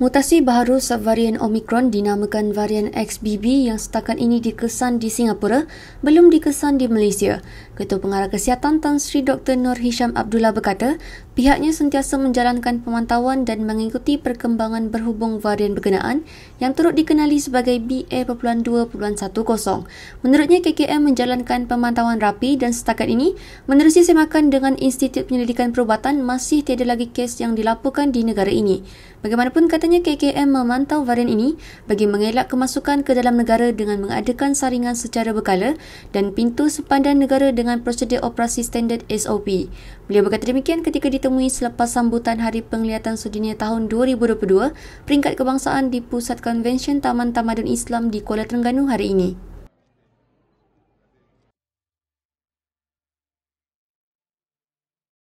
Mutasi baru subvarian Omicron dinamakan varian XBB yang setakat ini dikesan di Singapura belum dikesan di Malaysia. Ketua Pengarah Kesihatan Tan Sri Dr. Nur Hisham Abdullah berkata, pihaknya sentiasa menjalankan pemantauan dan mengikuti perkembangan berhubung varian berkenaan yang turut dikenali sebagai BA.2.10. Menurutnya, KKM menjalankan pemantauan rapi dan setakat ini, menerusi semakan dengan Institut Penyelidikan Perubatan masih tiada lagi kes yang dilaporkan di negara ini. Bagaimanapun kata nyatanya KKM memantau varian ini bagi mengelak kemasukan ke dalam negara dengan mengadakan saringan secara berkala dan pintu sepandan negara dengan prosedur operasi standard SOP. Beliau berkata demikian ketika ditemui selepas sambutan Hari Penglihatan Sedunia tahun 2022 peringkat kebangsaan di Pusat Konvensyen Taman Tamadun Islam di Kuala Terengganu hari ini.